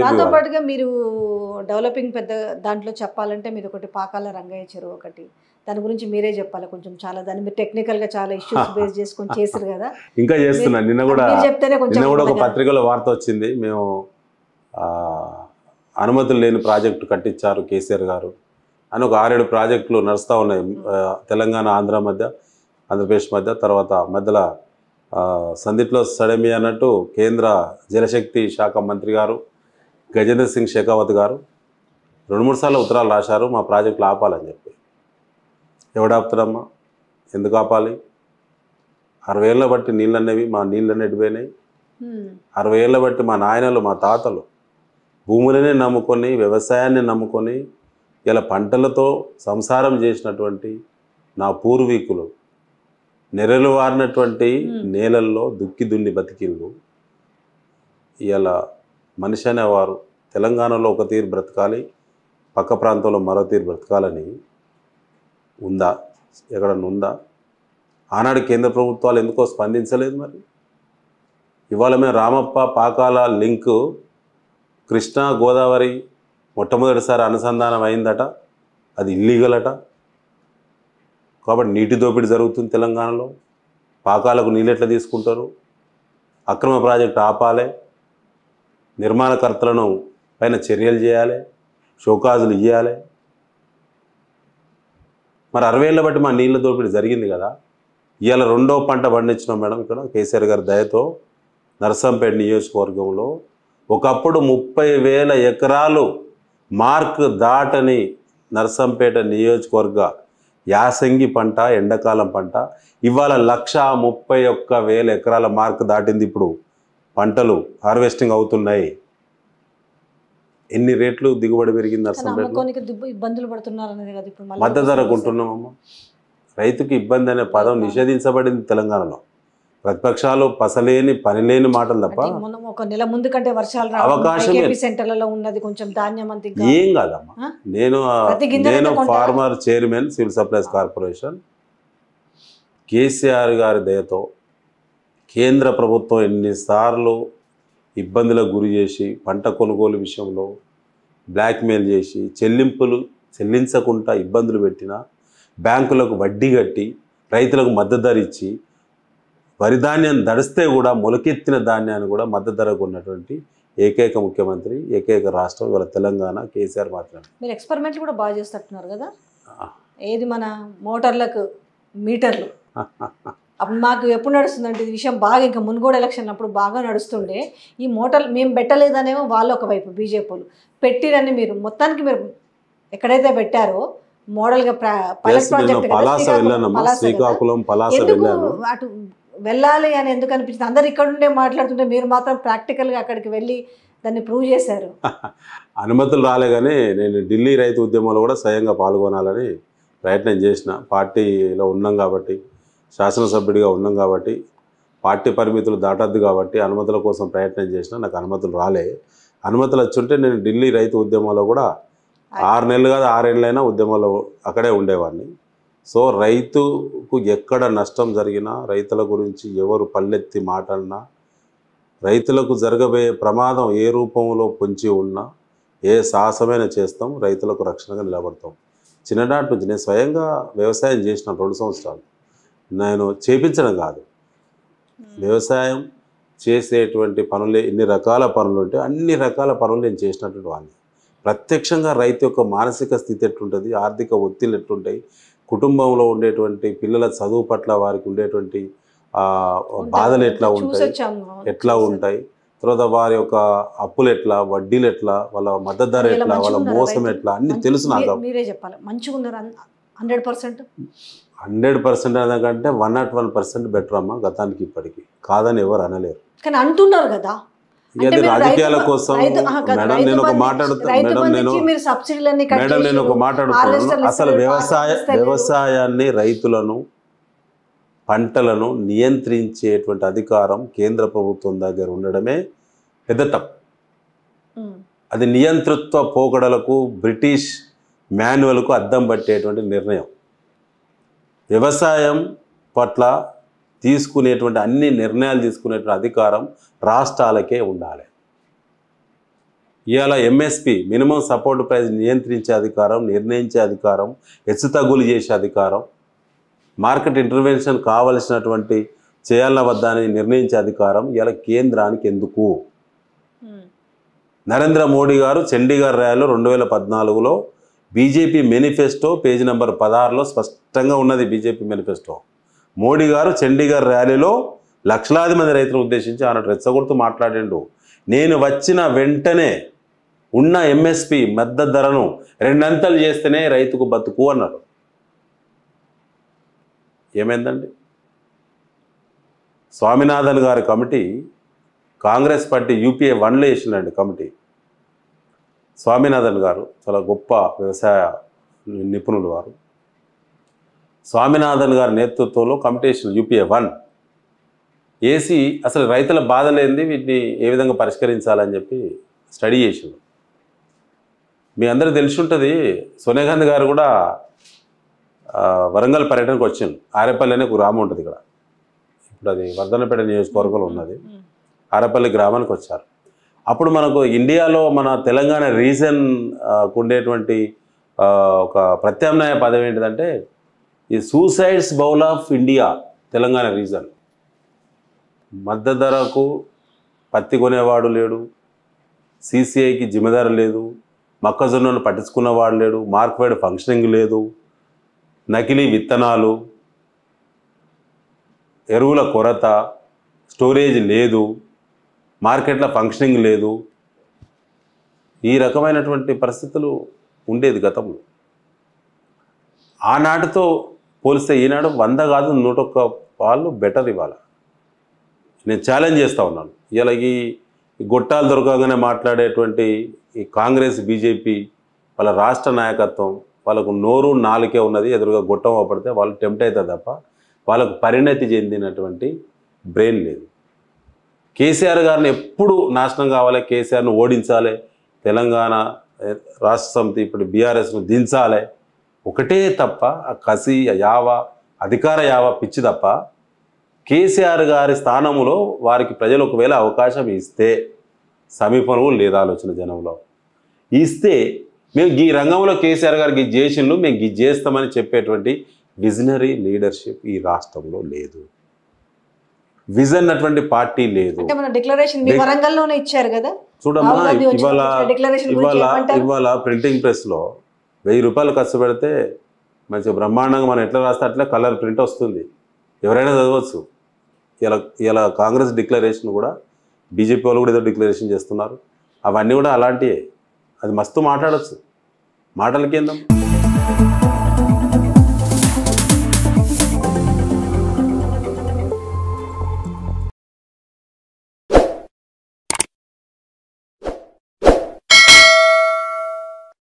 దాంతో పాటుగా మీరు డెవలపింగ్ పెద్ద దాంట్లో చెప్పాలంటే మీరు ఒకటి పాకాల రంగయ్య చెరువు ఒకటి దాని గురించి మీరే చెప్పాలి కొంచెం చాలా దాన్ని మీరు టెక్నికల్ గా చాలా ఇష్యూస్ బేస్ చేసుకొని చేశారు కదా ఇంకా చేస్తున్నాను నిన్న కూడా చెప్తే కొంచెం కూడా ఒక పత్రికలో వార్త వచ్చింది మేము అనుమతులు లేని ప్రాజెక్టు కట్టించారు కేసీఆర్ గారు అని ఒక ఆరేడు ప్రాజెక్టులు నడుస్తూ ఉన్నాయి hmm. తెలంగాణ ఆంధ్ర మధ్య ఆంధ్రప్రదేశ్ మధ్య తర్వాత మధ్యలో సందిట్లో సడమి అన్నట్టు కేంద్ర జలశక్తి శాఖ మంత్రి గారు గజేంద్ర సింగ్ షెకావత్ గారు రెండు మూడు సార్లు ఉత్తరాలు రాశారు మా ప్రాజెక్టులు ఆపాలని చెప్పి ఎవడాపుతారమ్మా ఎందుకు ఆపాలి అరవై ఏళ్ళ బట్టి నీళ్ళు అనేవి మా నీళ్ళు అనేటి అరవై ఏళ్ళ బట్టి మా నాయనలు మా తాతలు భూములనే నమ్ముకొని వ్యవసాయాన్ని నమ్ముకొని ఇలా పంటలతో సంసారం చేసినటువంటి నా పూర్వీకులు నెరలు వారినటువంటి నేలల్లో దుక్కి దున్ని బతికిళ్ళు ఇలా మనిషి అనేవారు తెలంగాణలో ఒక తీరు బ్రతకాలి పక్క ప్రాంతంలో మరో తీరు బ్రతకాలని ఉందా ఎక్కడన్నా ఉందా ఆనాడు కేంద్ర ప్రభుత్వాలు ఎందుకో స్పందించలేదు మరి ఇవాళ మేము రామప్ప పాకాల లింకు కృష్ణా గోదావరి మొట్టమొదటిసారి అనుసంధానం అయిందట అది ఇల్లీగల్ అట కాబట్టి నీటి దోపిడీ జరుగుతుంది తెలంగాణలో పాకాలకు నీళ్ళు ఎట్లా తీసుకుంటారు అక్రమ ప్రాజెక్ట్ ఆపాలి నిర్మాణకర్తలను పైన చర్యలు చేయాలి షోకాజులు ఇవ్వాలి మరి ఏళ్ళ బట్టి మా నీళ్ళ దోపిడీ జరిగింది కదా ఇవాళ రెండో పంట పండించినాం మేడం ఇక్కడ కేసీఆర్ గారి దయతో నరసంపేట నియోజకవర్గంలో ఒకప్పుడు ముప్పై వేల ఎకరాలు మార్క్ దాటని నరసంపేట నియోజకవర్గ యాసంగి పంట ఎండాకాలం పంట ఇవాళ లక్ష ముప్పై ఒక్క వేల ఎకరాల మార్క్ దాటింది ఇప్పుడు పంటలు హార్వెస్టింగ్ అవుతున్నాయి ఎన్ని రేట్లు దిగుబడి పెరిగింది అసలు ఇబ్బందులు పడుతున్నారు మద్దతు ధర కొంటున్నామమ్మ రైతుకి ఇబ్బంది అనే పదం నిషేధించబడింది తెలంగాణలో ప్రతిపక్షాలు పసలేని పనిలేని మాటలు తప్ప ఒక నెల ముందు కంటే వర్షాలు అవకాశం సెంటర్లలో ఉన్నది కొంచెం ఏం కాదమ్మా నేను నేను former chairman civil supplies corporation KCR గారి దయతో కేంద్ర ప్రభుత్వం ఎన్నిసార్లు ఇబ్బందులకు గురి చేసి పంట కొనుగోలు విషయంలో బ్లాక్మెయిల్ చేసి చెల్లింపులు చెల్లించకుండా ఇబ్బందులు పెట్టిన బ్యాంకులకు వడ్డీ కట్టి రైతులకు మద్దతు ధర ఇచ్చి వరి ధాన్యం దడిస్తే కూడా మొలకెత్తిన ధాన్యాన్ని కూడా మద్దతు ధరకు ఉన్నటువంటి ఏకైక ముఖ్యమంత్రి ఏకైక రాష్ట్రం ఇవాళ తెలంగాణ కేసీఆర్ మాట్లాడారు మీరు ఎక్స్పెరిమెంట్లు కూడా బాగా చేస్తున్నారు కదా ఏది మన మోటార్లకు మీటర్లు అప్పుడు మాకు ఎప్పుడు నడుస్తుందంటే ఇది విషయం బాగా ఇంకా మునుగోడు ఎలక్షన్ అప్పుడు బాగా నడుస్తుండే ఈ మోటల్ మేము పెట్టలేదనేమో వాళ్ళు ఒకవైపు బీజేపీలు పెట్టిరని మీరు మొత్తానికి మీరు ఎక్కడైతే పెట్టారో మోడల్గా శ్రీకాకుళం అటు వెళ్ళాలి అని ఎందుకు అనిపించింది అందరు ఇక్కడ ఉండే మాట్లాడుతుంటే మీరు మాత్రం ప్రాక్టికల్గా అక్కడికి వెళ్ళి దాన్ని ప్రూవ్ చేశారు అనుమతులు రాలేగానే నేను ఢిల్లీ రైతు ఉద్యమంలో కూడా స్వయంగా పాల్గొనాలని ప్రయత్నం చేసిన పార్టీలో ఉన్నాం కాబట్టి శాసనసభ్యుడిగా ఉన్నాం కాబట్టి పార్టీ పరిమితులు దాటద్దు కాబట్టి అనుమతుల కోసం ప్రయత్నం చేసినా నాకు అనుమతులు రాలే అనుమతులు వచ్చుంటే నేను ఢిల్లీ రైతు ఉద్యమంలో కూడా ఆరు నెలలు కాదు ఆరేళ్ళైనా ఉద్యమంలో అక్కడే ఉండేవాడిని సో రైతుకు ఎక్కడ నష్టం జరిగినా రైతుల గురించి ఎవరు పల్లెత్తి మాట్లాడినా రైతులకు జరగబోయే ప్రమాదం ఏ రూపంలో పొంచి ఉన్నా ఏ సాహసమైన చేస్తాం రైతులకు రక్షణగా నిలబడతాం చిన్ననాటి నుంచి నేను స్వయంగా వ్యవసాయం చేసిన రెండు సంవత్సరాలు నేను చేపించడం కాదు వ్యవసాయం చేసేటువంటి పనులు ఎన్ని రకాల పనులు ఉంటే అన్ని రకాల పనులు నేను చేసినటువంటి వాడిని ప్రత్యక్షంగా రైతు యొక్క మానసిక స్థితి ఎట్లుంటుంది ఆర్థిక ఒత్తిళ్ళు ఎట్లుంటాయి కుటుంబంలో ఉండేటువంటి పిల్లల చదువు పట్ల వారికి ఉండేటువంటి బాధలు ఎట్లా ఉంటాయి ఎట్లా ఉంటాయి తర్వాత వారి యొక్క అప్పులు ఎట్లా వడ్డీలు ఎట్లా వాళ్ళ మద్దతు ధర ఎట్లా వాళ్ళ మోసం ఎట్లా అన్ని తెలుసు నాకు మీరే చెప్పాలి మంచిగా ఉన్నారు హండ్రెడ్ పర్సెంట్ హండ్రెడ్ పర్సెంట్ అనకంటే one not one percent better అమ్మా గతానికి ఇప్పటికి కాదని ఎవరు అనలేరు కానీ అంటున్నారు కదా రాజకీయాల కోసం నేను ఒక మాట్లాడుతాను మేడం నేను మేడం నేను ఒక మాట్లాడుతున్నాను అసలు వ్యవసాయ వ్యవసాయాన్ని రైతులను పంటలను నియంత్రించేటువంటి అధికారం కేంద్ర ప్రభుత్వం దగ్గర ఉండడమే పెద్ద తప్పు అది నియంతృత్వ పోకడలకు బ్రిటిష్ మాన్యువల్కు అద్దం పట్టేటువంటి నిర్ణయం వ్యవసాయం పట్ల తీసుకునేటువంటి అన్ని నిర్ణయాలు తీసుకునేటువంటి అధికారం రాష్ట్రాలకే ఉండాలి ఇవాళ ఎంఎస్పి మినిమం సపోర్ట్ ప్రైస్ నియంత్రించే అధికారం నిర్ణయించే అధికారం హెచ్చు తగ్గులు చేసే అధికారం మార్కెట్ ఇంటర్వెన్షన్ కావలసినటువంటి చేయాలన్న వద్ద నిర్ణయించే అధికారం ఇవాళ కేంద్రానికి ఎందుకు నరేంద్ర మోడీ గారు చండీగఢ్ రాయలు రెండు వేల పద్నాలుగులో బీజేపీ మేనిఫెస్టో పేజీ నెంబర్ పదహారులో స్పష్టంగా ఉన్నది బీజేపీ మేనిఫెస్టో మోడీ గారు చండీగఢ్ ర్యాలీలో లక్షలాది మంది రైతులను ఉద్దేశించి ఆయన రెచ్చగొడుతూ మాట్లాడిండు నేను వచ్చిన వెంటనే ఉన్న ఎంఎస్పి మద్దతు ధరను రెండంతలు చేస్తేనే రైతుకు బతుకు అన్నారు ఏమైందండి స్వామినాథన్ గారి కమిటీ కాంగ్రెస్ పార్టీ యూపీఏ వన్లో వేసిందండి కమిటీ స్వామినాథన్ గారు చాలా గొప్ప వ్యవసాయ నిపుణులు వారు స్వామినాథన్ గారి నేతృత్వంలో కంపిటీషన్ యూపీఏ వన్ వేసి అసలు రైతుల బాధ లేనిది వీటిని ఏ విధంగా పరిష్కరించాలని చెప్పి స్టడీ చేసింది మీ అందరూ తెలిసి ఉంటుంది సోనియాగాంధీ గారు కూడా వరంగల్ పర్యటనకు వచ్చింది ఆరేపల్లి అనే ఒక గ్రామం ఉంటుంది ఇక్కడ ఇప్పుడు అది వర్ధనపేట నియోజకవర్గంలో ఉన్నది ఆరేపల్లి గ్రామానికి వచ్చారు అప్పుడు మనకు ఇండియాలో మన తెలంగాణ రీజన్ ఉండేటువంటి ఒక ప్రత్యామ్నాయ పదం ఏంటిదంటే ఈ suicides bowl of India Telangana region మద్దతు ధరకు పత్తి కొనేవాడు లేడు సీసీఐకి జిమ్మదారు లేదు మొక్కజొన్నను పట్టించుకున్నవాడు లేడు మార్క్వేడ్ ఫంక్షనింగ్ లేదు నకిలీ విత్తనాలు ఎరువుల కొరత స్టోరేజ్ లేదు మార్కెట్లో ఫంక్షనింగ్ లేదు ఈ రకమైనటువంటి పరిస్థితులు ఉండేది గతంలో ఆనాటితో పోలిస్తే ఈనాడు వంద కాదు నూట ఒక్క వాళ్ళు బెటర్ ఇవాళ నేను ఛాలెంజ్ చేస్తూ ఉన్నాను ఇలా ఈ గొట్టాలు దొరకగానే మాట్లాడేటువంటి ఈ కాంగ్రెస్ బీజేపీ వాళ్ళ రాష్ట్ర నాయకత్వం వాళ్ళకు నోరు నాలుకే ఉన్నది ఎదురుగా గొట్టం పడితే వాళ్ళు టెంప్ట్ అవుతుంది తప్ప వాళ్ళకు పరిణతి చెందినటువంటి బ్రెయిన్ లేదు కేసీఆర్ గారిని ఎప్పుడు నాశనం కావాలి కేసీఆర్ను ఓడించాలి తెలంగాణ రాష్ట్ర సమితి ఇప్పుడు బీఆర్ఎస్ను దించాలి ఒకటే తప్ప ఆ కసి యావ అధికార యావ పిచ్చి తప్ప కేసీఆర్ గారి స్థానంలో వారికి ప్రజలు ఒకవేళ అవకాశం ఇస్తే సమీపంలో లేదా ఆలోచన జనంలో ఇస్తే మేము ఈ రంగంలో కేసీఆర్ గారు గిజ్ చేసిన మేము గిజ్ చేస్తామని చెప్పేటువంటి విజనరీ లీడర్షిప్ ఈ రాష్ట్రంలో లేదు విజన్ అటువంటి పార్టీ లేదు చూడమ్మా ఇవాళ ప్రింటింగ్ ప్రెస్ లో వెయ్యి రూపాయలు ఖర్చు పెడితే మంచిగా బ్రహ్మాండంగా మనం ఎట్లా రాస్తే అట్లా కలర్ ప్రింట్ వస్తుంది ఎవరైనా చదవచ్చు ఇలా ఇలా కాంగ్రెస్ డిక్లరేషన్ కూడా బీజేపీ వాళ్ళు కూడా ఏదో డిక్లరేషన్ చేస్తున్నారు అవన్నీ కూడా అలాంటివే అది మస్తు మాట్లాడచ్చు ఏందమ్మా